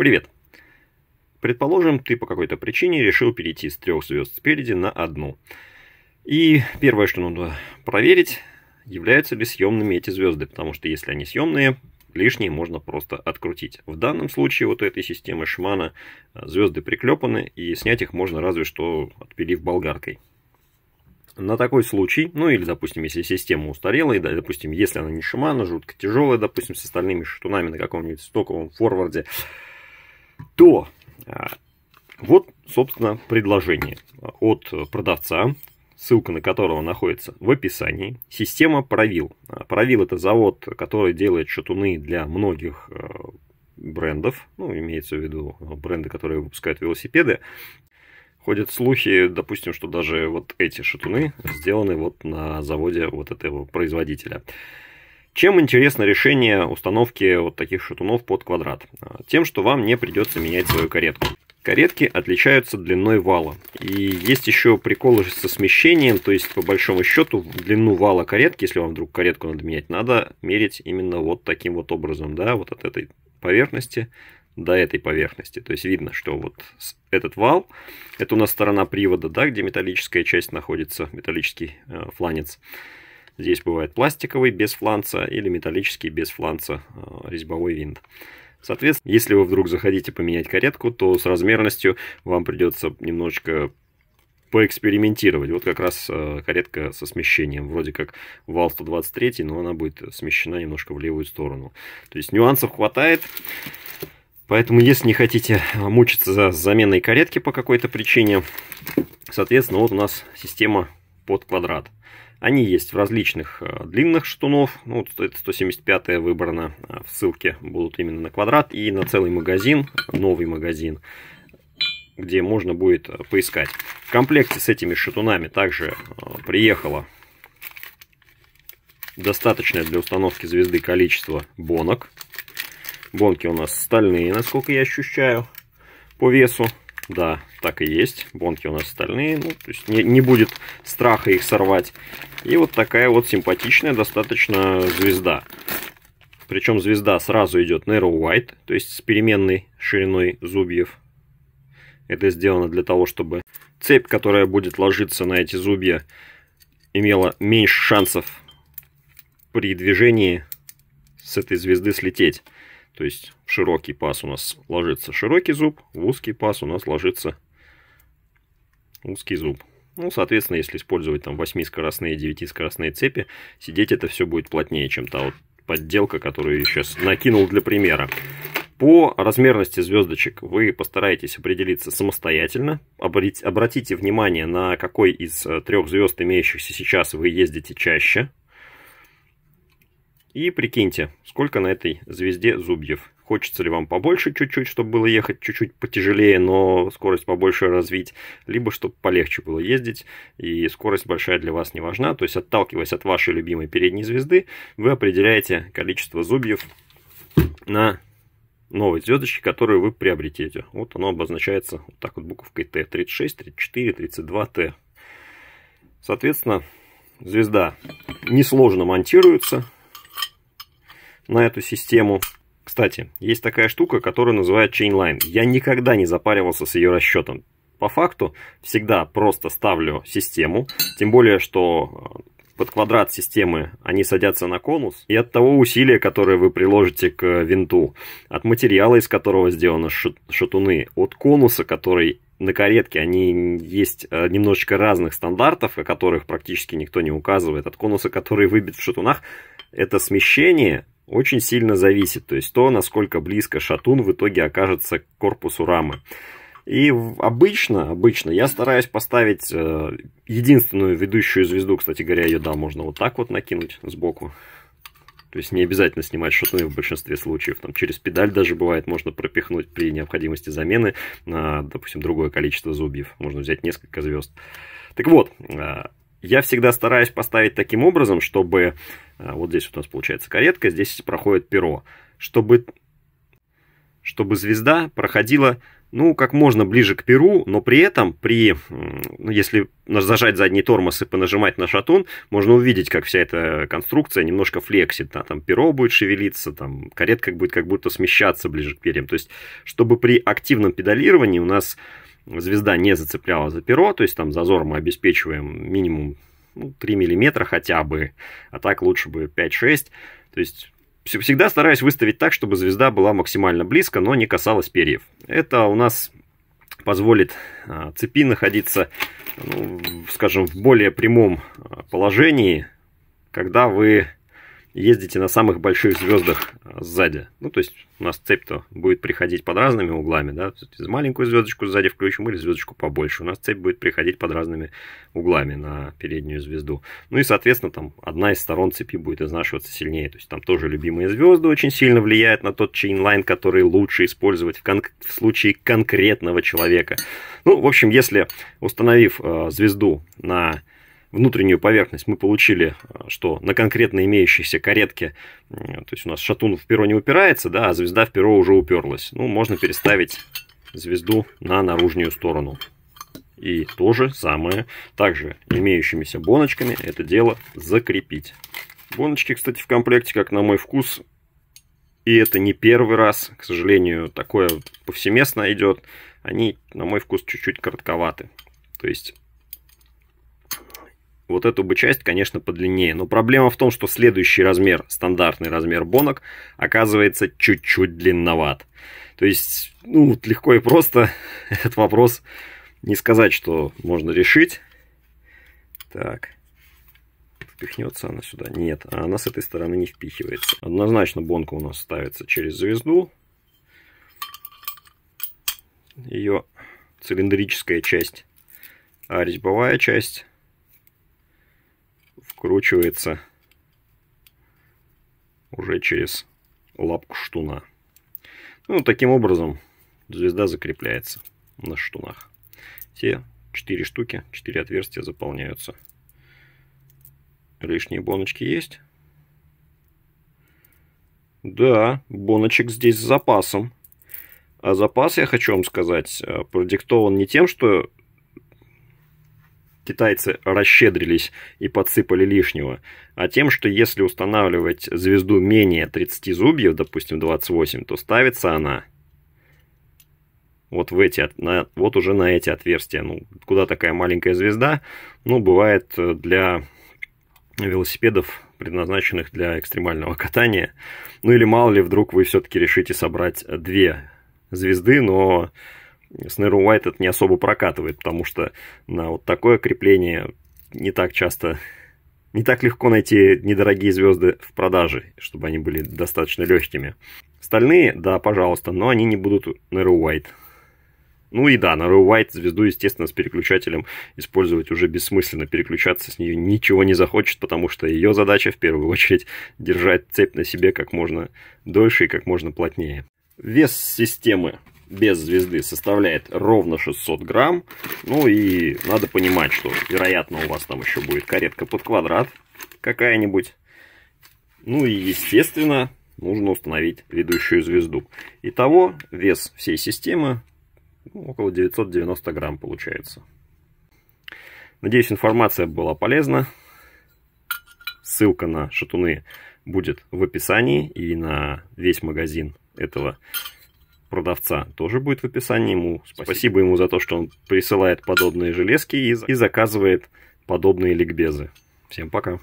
Привет. Предположим, ты по какой-то причине решил перейти с трех звезд спереди на одну. И первое, что нужно проверить, являются ли съемными эти звезды, потому что если они съемные, лишние можно просто открутить. В данном случае вот у этой системы Шмана а, звезды приклепаны, и снять их можно разве что отпилив болгаркой. На такой случай, ну или, допустим, если система устарела, и, допустим, если она не Шимана, жутко тяжелая, допустим, с остальными штунами на каком-нибудь стоковом форварде, то а, вот, собственно, предложение от продавца, ссылка на которого находится в описании. Система Провил. А, Провил – это завод, который делает шатуны для многих а, брендов, ну, имеется в виду бренды, которые выпускают велосипеды. Ходят слухи, допустим, что даже вот эти шатуны сделаны вот на заводе вот этого производителя. Чем интересно решение установки вот таких шатунов под квадрат? А, тем, что вам не придется менять свою каретку. Каретки отличаются длиной вала. И есть еще приколы со смещением, то есть по большому счету длину вала каретки, если вам вдруг каретку надо менять, надо мерить именно вот таким вот образом, да, вот от этой поверхности до этой поверхности. То есть видно, что вот этот вал, это у нас сторона привода, да, где металлическая часть находится, металлический э, фланец. Здесь бывает пластиковый без фланца или металлический без фланца э, резьбовой винт. Соответственно, если вы вдруг захотите поменять каретку, то с размерностью вам придется немножечко поэкспериментировать. Вот как раз э, каретка со смещением. Вроде как вал 123, но она будет смещена немножко в левую сторону. То есть нюансов хватает. Поэтому, если не хотите э, мучиться за заменой каретки по какой-то причине, соответственно, вот у нас система под квадрат. Они есть в различных э, длинных штунов, ну, вот это 175 выбрано э, в ссылке, будут именно на квадрат, и на целый магазин, новый магазин, где можно будет э, поискать. В комплекте с этими шатунами также приехало достаточное для установки звезды количество бонок. Бонки у нас стальные, насколько я ощущаю, по весу. Да, так и есть. Бонки у нас стальные. Ну, то есть не, не будет страха их сорвать. И вот такая вот симпатичная достаточно звезда. Причем звезда сразу идет Narrow White, то есть с переменной шириной зубьев. Это сделано для того, чтобы цепь, которая будет ложиться на эти зубья, имела меньше шансов при движении с этой звезды слететь. То есть в широкий паз у нас ложится широкий зуб, в узкий паз у нас ложится узкий зуб. Ну, соответственно, если использовать там 8-скоростные, 9-скоростные цепи, сидеть это все будет плотнее, чем та вот подделка, которую я сейчас накинул для примера. По размерности звездочек вы постараетесь определиться самостоятельно. Обратите внимание, на какой из э, трех звезд, имеющихся сейчас, вы ездите чаще. И прикиньте, сколько на этой звезде зубьев. Хочется ли вам побольше чуть-чуть, чтобы было ехать чуть-чуть потяжелее, но скорость побольше развить, либо чтобы полегче было ездить, и скорость большая для вас не важна. То есть, отталкиваясь от вашей любимой передней звезды, вы определяете количество зубьев на новой звездочке, которую вы приобретете. Вот оно обозначается вот так вот буковкой Т. 36, 34, 32 Т. Соответственно, звезда несложно монтируется на эту систему. Кстати, есть такая штука, которую называют Chainline. Я никогда не запаривался с ее расчетом. По факту всегда просто ставлю систему, тем более, что э, под квадрат системы они садятся на конус, и от того усилия, которое вы приложите к э, винту, от материала, из которого сделаны шатуны, от конуса, который на каретке, они есть э, немножечко разных стандартов, о которых практически никто не указывает, от конуса, который выбит в шатунах, это смещение очень сильно зависит. То есть то, насколько близко шатун в итоге окажется к корпусу рамы. И обычно, обычно я стараюсь поставить э, единственную ведущую звезду. Кстати говоря, ее, да, можно вот так вот накинуть сбоку. То есть не обязательно снимать шатуны в большинстве случаев. Там через педаль даже бывает можно пропихнуть при необходимости замены на, допустим, другое количество зубьев. Можно взять несколько звезд. Так вот, э, я всегда стараюсь поставить таким образом, чтобы... Э, вот здесь вот у нас получается каретка, здесь проходит перо. Чтобы, чтобы звезда проходила, ну, как можно ближе к перу, но при этом, при, ну, если зажать задний тормоз и понажимать на шатун, можно увидеть, как вся эта конструкция немножко флексит. Да, там перо будет шевелиться, там каретка будет как будто смещаться ближе к перьям. То есть, чтобы при активном педалировании у нас звезда не зацепляла за перо, то есть там зазор мы обеспечиваем минимум ну, 3 миллиметра хотя бы, а так лучше бы 5-6. То есть всегда стараюсь выставить так, чтобы звезда была максимально близко, но не касалась перьев. Это у нас позволит а, цепи находиться, ну, скажем, в более прямом а, положении, когда вы ездите на самых больших звездах а, сзади. Ну, то есть у нас цепь-то будет приходить под разными углами, да, маленькую звездочку сзади включим или звездочку побольше. У нас цепь будет приходить под разными углами на переднюю звезду. Ну и, соответственно, там одна из сторон цепи будет изнашиваться сильнее. То есть там тоже любимые звезды очень сильно влияют на тот чейнлайн, который лучше использовать в, кон- в случае конкретного человека. Ну, в общем, если установив э, звезду на внутреннюю поверхность мы получили, э, что на конкретно имеющейся каретке, то есть у нас шатун в перо не упирается, да, а звезда в перо уже уперлась. Ну, можно переставить звезду на наружную сторону. И то же самое, также имеющимися боночками это дело закрепить. Боночки, кстати, в комплекте, как на мой вкус, и это не первый раз, к сожалению, такое повсеместно идет, они, на мой вкус, чуть-чуть коротковаты. То есть вот эту бы часть, конечно, подлиннее, но проблема в том, что следующий размер, стандартный размер бонок, оказывается чуть-чуть длинноват. То есть, ну, вот легко и просто этот вопрос не сказать, что можно решить. Так. Впихнется она сюда? Нет, а она с этой стороны не впихивается. Однозначно бонка у нас ставится через звезду. Ее цилиндрическая часть, а резьбовая часть вкручивается уже через лапку штуна. Ну, таким образом звезда закрепляется на штунах. Все четыре штуки, четыре отверстия заполняются. Лишние боночки есть? Да, боночек здесь с запасом. А запас, я хочу вам сказать, э, продиктован не тем, что китайцы расщедрились и подсыпали лишнего, а тем, что если устанавливать звезду менее 30 зубьев, допустим 28, то ставится она вот в эти, на, вот уже на эти отверстия. Ну, куда такая маленькая звезда? Ну, бывает э, для велосипедов, предназначенных для экстремального катания. Ну, или мало ли, вдруг вы все-таки решите собрать две звезды, но с Нейром это не особо прокатывает, потому что на вот такое крепление не так часто, не так легко найти недорогие звезды в продаже, чтобы они были достаточно легкими. Стальные, да, пожалуйста, но они не будут Нейру White. Ну и да, на Row звезду, естественно, с переключателем использовать уже бессмысленно. Переключаться с нее ничего не захочет, потому что ее задача в первую очередь держать цепь на себе как можно дольше и как можно плотнее. Вес системы без звезды составляет ровно 600 грамм. Ну и надо понимать, что, вероятно, у вас там еще будет каретка под квадрат какая-нибудь. Ну и, естественно, нужно установить ведущую звезду. Итого вес всей системы ну, около 990 грамм получается. Надеюсь, информация была полезна. Ссылка на шатуны будет в описании и на весь магазин этого продавца тоже будет в описании ему. Спасибо, Спасибо ему за то, что он присылает подобные железки и, и заказывает подобные ликбезы. Всем пока.